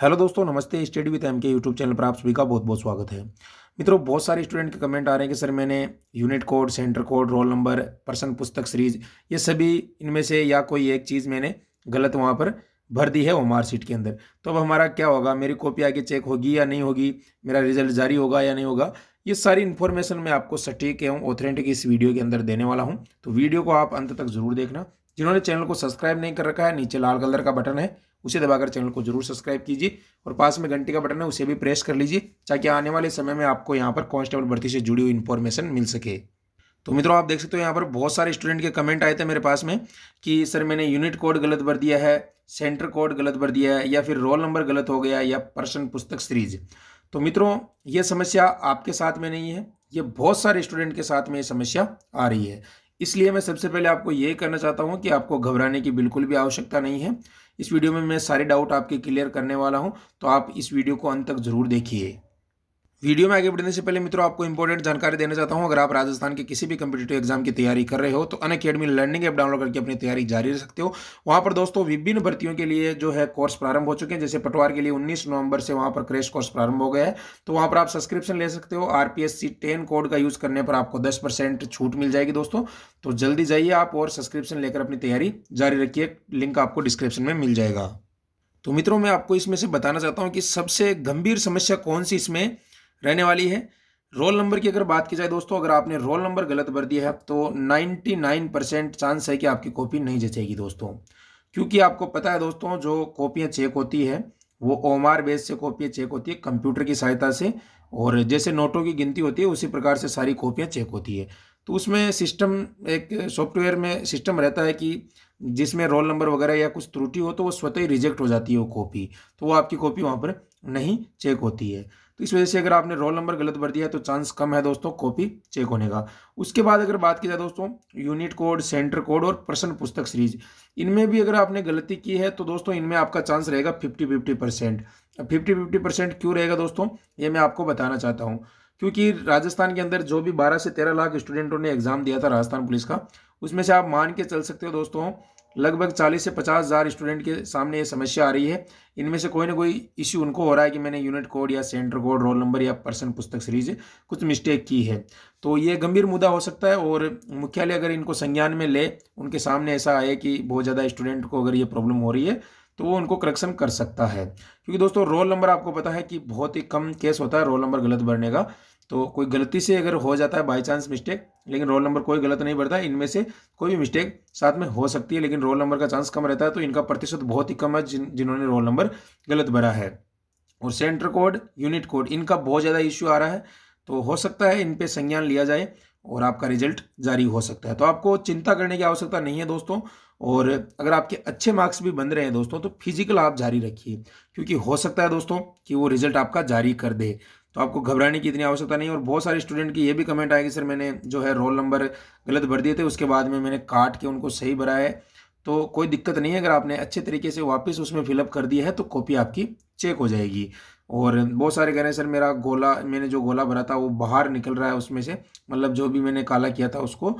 hello दोस्तों नमस्ते study with M K YouTube channel पर आप सभी का बहुत बहुत स्वागत है मित्रों बहुत सारे स्टूडेंट के कमेंट आ रहे हैं कि सर मैंने unit code centre code roll number पर्सन पुस्तक सीरीज ये सभी इनमें से या कोई एक चीज़ मैंने गलत वहाँ पर भर दी है वो मार्कशीट के अंदर तो अब हमारा क्या होगा मेरी कॉपी आगे चेक होगी या नहीं होगी मेरा रिजल्ट जारी होगा या नहीं होगा ये सारी इन्फॉर्मेशन मैं आपको सटीक एवं ऑथेंटिक इस वीडियो के अंदर देने वाला हूँ तो वीडियो को आप अंत तक जरूर देखना जिन्होंने चैनल को सब्सक्राइब नहीं कर रखा है नीचे लाल कलर का बटन है उसे दबाकर चैनल को जरूर सब्सक्राइब कीजिए और पास में घंटे का बटन है उसे भी प्रेस कर लीजिए ताकि आने वाले समय में आपको यहाँ पर कॉन्स्टेबल भर्ती से जुड़ी हुई इन्फॉर्मेशन मिल सके तो मित्रों आप देख सकते हो यहाँ पर बहुत सारे स्टूडेंट के कमेंट आए थे मेरे पास में कि सर मैंने यूनिट कोड गलत भर दिया है सेंटर कोड गलत भर दिया है या फिर रोल नंबर गलत हो गया या पर्सन पुस्तक सीरीज तो मित्रों ये समस्या आपके साथ में नहीं है ये बहुत सारे स्टूडेंट के साथ में ये समस्या आ रही है इसलिए मैं सबसे पहले आपको ये कहना चाहता हूँ कि आपको घबराने की बिल्कुल भी आवश्यकता नहीं है इस वीडियो में मैं सारे डाउट आपके क्लियर करने वाला हूँ तो आप इस वीडियो को अंत तक ज़रूर देखिए वीडियो में आगे बढ़ने से पहले मित्रों आपको इंपॉर्टेंट जानकारी देना चाहता हूं अगर आप राजस्थान के किसी भी कम्पिटेटिव एग्जाम की तैयारी कर रहे हो तो Unacademy learning app download करके अपनी तैयारी जारी रख सकते हो वहां पर दोस्तों विभिन्न भर्तियों के लिए जो है कोर्स प्रारंभ हो चुके हैं जैसे पटवार के लिए उन्नीस नवंबर से वहां पर क्रेश कोर्स प्रारंभ हो गया है तो वहां पर आप सब्सक्रिप्शन ले सकते हो आरपीएससी टेन कोड का यूज करने पर आपको दस छूट मिल जाएगी दोस्तों तो जल्दी जाइए आप और सब्सक्रिप्शन लेकर अपनी तैयारी जारी रखिए लिंक आपको डिस्क्रिप्शन में मिल जाएगा तो मित्रों मैं आपको इसमें से बताना चाहता हूँ कि सबसे गंभीर समस्या कौन सी इसमें रहने वाली है रोल नंबर की अगर बात की जाए दोस्तों अगर आपने रोल नंबर गलत भर दिया है तो 99 परसेंट चांस है कि आपकी कॉपी नहीं जचेगी दोस्तों क्योंकि आपको पता है दोस्तों जो कॉपियाँ चेक होती है वो ओम आर बेस से कॉपियाँ चेक होती है कंप्यूटर की सहायता से और जैसे नोटों की गिनती होती है उसी प्रकार से सारी कॉपियाँ चेक होती है तो उसमें सिस्टम एक सॉफ्टवेयर में सिस्टम रहता है कि जिसमें रोल नंबर वगैरह या कुछ त्रुटि हो तो वो स्वतः ही रिजेक्ट हो जाती है वो कॉपी तो वो आपकी कॉपी वहाँ पर नहीं चेक होती है तो इस वजह से अगर आपने रोल नंबर गलत भर दिया तो चांस कम है दोस्तों कॉपी चेक होने का उसके बाद अगर बात की जाए दोस्तों यूनिट कोड सेंटर कोड और प्रश्न पुस्तक सीरीज इनमें भी अगर आपने गलती की है तो दोस्तों इनमें आपका चांस रहेगा fifty fifty percent fifty fifty percent क्यों रहेगा दोस्तों ये मैं आपको बताना चाहता हूँ क्योंकि राजस्थान के अंदर जो भी बारह से तेरह लाख स्टूडेंटों ने एग्जाम दिया था राजस्थान पुलिस का उसमें से आप मान के चल सकते हो दोस्तों लगभग चालीस से पचास हज़ार स्टूडेंट के सामने ये समस्या आ रही है इनमें से कोई ना कोई इश्यू उनको हो रहा है कि मैंने यूनिट कोड या सेंटर कोड रोल नंबर या पर्सन पुस्तक सीरीज कुछ मिस्टेक की है तो ये गंभीर मुद्दा हो सकता है और मुख्यालय अगर इनको संज्ञान में ले उनके सामने ऐसा आए कि बहुत ज़्यादा स्टूडेंट को अगर ये प्रॉब्लम हो रही है तो वो उनको करेक्शन कर सकता है क्योंकि दोस्तों रोल नंबर आपको पता है कि बहुत ही कम केस होता है रोल नंबर गलत भरने का तो कोई गलती से अगर हो जाता है बाई चांस मिस्टेक लेकिन रोल नंबर कोई गलत नहीं बढ़ता इनमें से कोई भी मिस्टेक साथ में हो सकती है लेकिन रोल नंबर का चांस कम रहता है तो इनका प्रतिशत बहुत ही कम है जिन जिन्होंने रोल नंबर गलत भरा है और सेंटर कोड यूनिट कोड इनका बहुत ज़्यादा इश्यू आ रहा है तो हो सकता है इन पर संज्ञान लिया जाए और आपका रिजल्ट जारी हो सकता है तो आपको चिंता करने की आवश्यकता नहीं है दोस्तों और अगर आपके अच्छे मार्क्स भी बन रहे हैं दोस्तों तो फिजिकल आप जारी रखिए क्योंकि हो सकता है दोस्तों कि वो रिजल्ट आपका जारी कर दे तो आपको घबराने की इतनी आवश्यकता नहीं और बहुत सारे स्टूडेंट की ये भी कमेंट आएगी सर मैंने जो है रोल नंबर गलत भर दिए थे उसके बाद में मैंने काट के उनको सही भरा है तो कोई दिक्कत नहीं है अगर आपने अच्छे तरीके से वापस उसमें फिलअप कर दिया है तो कॉपी आपकी चेक हो जाएगी और बहुत सारे कह रहे हैं सर मेरा गोला मैंने जो गोला भरा था वो बाहर निकल रहा है उसमें से मतलब जो भी मैंने काला किया था उसको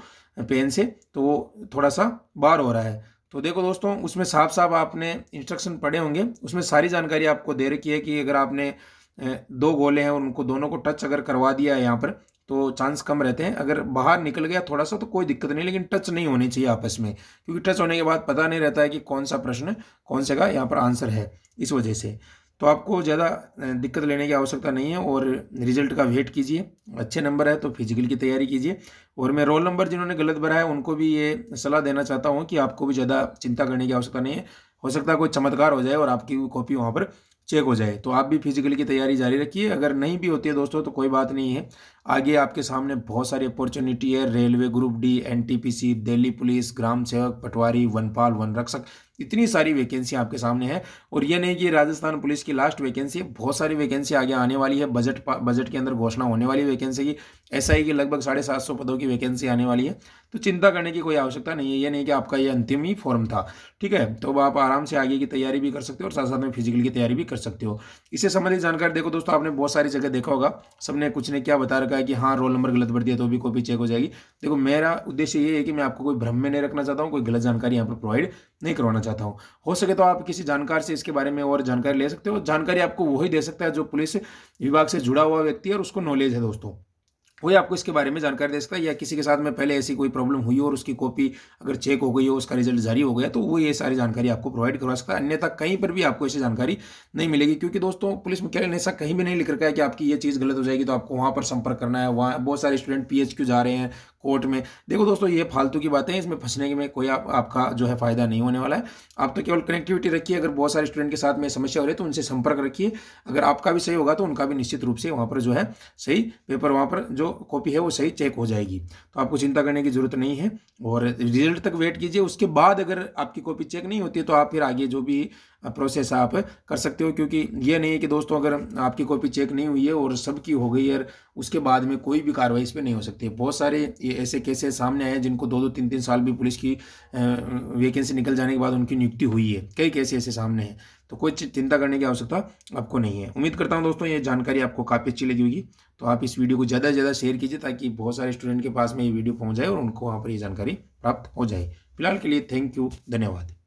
पेन से तो वो थोड़ा सा बाहर हो रहा है तो देखो दोस्तों उसमें साफ साफ आपने इंस्ट्रक्शन पढ़े होंगे उसमें सारी जानकारी आपको दे रखी है कि अगर आपने दो गोले हैं और उनको दोनों को टच अगर करवा दिया है यहाँ पर तो चांस कम रहते हैं अगर बाहर निकल गया थोड़ा सा तो कोई दिक्कत नहीं लेकिन टच नहीं होने चाहिए आपस में क्योंकि टच होने के बाद पता नहीं रहता है कि कौन सा प्रश्न कौन से का यहाँ पर आंसर है इस वजह से तो आपको ज़्यादा दिक्कत लेने की आवश्यकता नहीं है और रिजल्ट का वेट कीजिए अच्छे नंबर है तो फिजिकल की तैयारी कीजिए और मैं रोल नंबर जिन्होंने गलत भरा है उनको भी ये सलाह देना चाहता हूँ कि आपको भी ज़्यादा चिंता करने की आवश्यकता नहीं है हो सकता है कोई चमत्कार हो जाए और आपकी कॉपी वहाँ पर चेक हो जाए तो आप भी फिजिकल की तैयारी जारी रखिए अगर नहीं भी होती है दोस्तों तो कोई बात नहीं है आगे आपके सामने बहुत सारी अपॉर्चुनिटी है railway group D NTPC Delhi police ग्राम सेवक पटवारी वनपाल वन रक्षक इतनी सारी वैकेंसी आपके सामने है और ये नहीं कि राजस्थान पुलिस की लास्ट वैकेंसी है बहुत सारी वैकेंसी आगे आने वाली है बजट बजट के अंदर घोषणा होने वाली वैकेंसी की ऐसा ही कि लगभग साढ़े सात सौ पदों की वैकेंसी आने वाली है तो चिंता करने की कोई आवश्यकता नहीं है ये नहीं कि आपका ये अंतिम ही फॉर्म था ठीक है तो आप आराम से आगे की तैयारी भी कर सकते हो और साथ साथ में फिजिकल की तैयारी भी कर सकते हो इससे संबंधित जानकारी देखो दोस्तों आपने बहुत सारी जगह देखा होगा सबने कुछ ने क्या बता रखा है कि हाँ रोल नंबर गलत भर दिया तो भी कॉपी चेक हो जाएगी देखो मेरा उद्देश्य ये है कि मैं आपको कोई भ्रम में नहीं रखना चाहता हूँ कोई गलत जानकारी यहाँ पर प्रोवाइड नहीं करवाना चाहता हूँ हो सके तो आप किसी जानकार से इसके बारे में और जानकारी ले सकते हो जानकारी आपको वही दे सकता है जो पुलिस विभाग से जुड़ा हुआ व्यक्ति है और उसको नॉलेज है दोस्तों वही आपको इसके बारे में जानकारी दे सकता है या किसी के साथ में पहले ऐसी कोई प्रॉब्लम हुई हो और उसकी कॉपी अगर चेक हो गई हो उसका रिजल्ट जारी हो गया तो वो ये सारी जानकारी आपको प्रोवाइड करवा सकता है अन्यथा कहीं पर भी आपको ऐसी जानकारी नहीं मिलेगी क्योंकि दोस्तों पुलिस मुख्यालय ने ऐसा कहीं भी नहीं लिख रखा है कि आपकी ये चीज़ गलत हो जाएगी तो आपको वहाँ पर संपर्क करना है वहाँ बहुत सारे स्टूडेंट पी जा रहे हैं कोर्ट में देखो दोस्तों ये फालतू की बातें हैं इसमें फंसने में कोई आप, आपका जो है फायदा नहीं होने वाला है आप तो केवल कनेक्टिविटी रखिए अगर बहुत सारे स्टूडेंट के साथ में समस्या हो रही है तो उनसे संपर्क रखिए अगर आपका भी सही होगा तो उनका भी निश्चित रूप से वहाँ पर जो है सही पेपर वहाँ पर जो कॉपी है वो सही चेक हो जाएगी तो आपको चिंता करने की ज़रूरत नहीं है और रिजल्ट तक वेट कीजिए उसके बाद अगर आपकी कॉपी चेक नहीं होती है तो आप फिर आगे जो भी प्रोसेस आप कर सकते हो क्योंकि ये नहीं है कि दोस्तों अगर आपकी कॉपी चेक नहीं हुई है और सबकी हो गई है उसके बाद में कोई भी कार्रवाई इस पर नहीं हो सकती है बहुत सारे ऐसे केसेस सामने आए हैं जिनको दो दो तीन तीन साल भी पुलिस की वैकेंसी निकल जाने के बाद उनकी नियुक्ति हुई है कई केस ऐसे सामने हैं तो कोई चिंता करने की आवश्यकता आपको नहीं है उम्मीद करता हूँ दोस्तों ये जानकारी आपको काफ़ी अच्छी लगी होगी तो आप इस वीडियो को ज़्यादा से ज़्यादा शेयर कीजिए ताकि बहुत सारे स्टूडेंट के पास में ये वीडियो पहुँच जाए और उनको वहाँ पर ये जानकारी प्राप्त हो जाए फिलहाल के लिए थैंक यू धन्यवाद